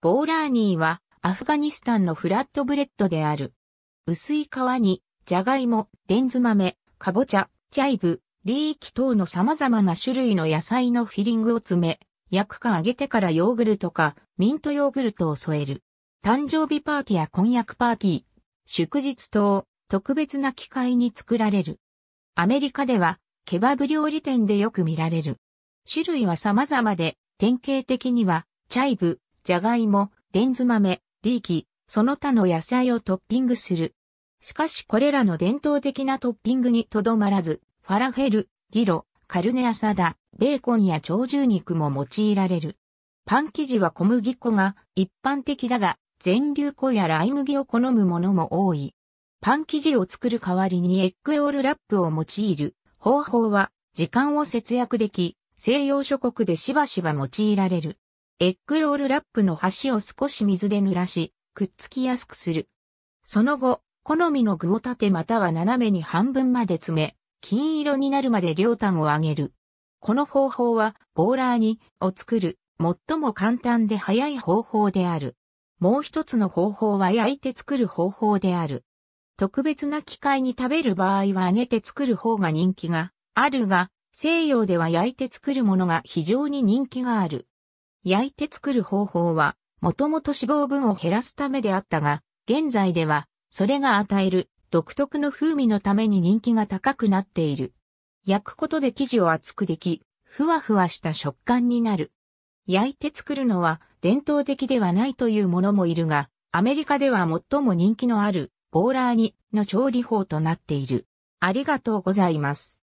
ボーラーニーはアフガニスタンのフラットブレッドである。薄い皮に、じゃがいも、レンズ豆、カボチャ、チャイブ、リーキ等の様々な種類の野菜のフィリングを詰め、焼くか揚げてからヨーグルトか、ミントヨーグルトを添える。誕生日パーティーや婚約パーティー、祝日等、特別な機会に作られる。アメリカでは、ケバブ料理店でよく見られる。種類は様々で、典型的には、チャイブ、じゃがいも、レンズ豆、リーキ、その他の野菜をトッピングする。しかしこれらの伝統的なトッピングにとどまらず、ファラフェル、ギロ、カルネアサダ、ベーコンや鳥獣肉も用いられる。パン生地は小麦粉が一般的だが、全粒粉やライ麦を好むものも多い。パン生地を作る代わりにエッグロールラップを用いる方法は時間を節約でき、西洋諸国でしばしば用いられる。エッグロールラップの端を少し水で濡らし、くっつきやすくする。その後、好みの具を立てまたは斜めに半分まで詰め、金色になるまで両端を上げる。この方法は、ボーラーにを作る、最も簡単で早い方法である。もう一つの方法は焼いて作る方法である。特別な機会に食べる場合は揚げて作る方が人気があるが、西洋では焼いて作るものが非常に人気がある。焼いて作る方法は、もともと脂肪分を減らすためであったが、現在では、それが与える独特の風味のために人気が高くなっている。焼くことで生地を厚くでき、ふわふわした食感になる。焼いて作るのは伝統的ではないというものもいるが、アメリカでは最も人気のあるボーラー煮の調理法となっている。ありがとうございます。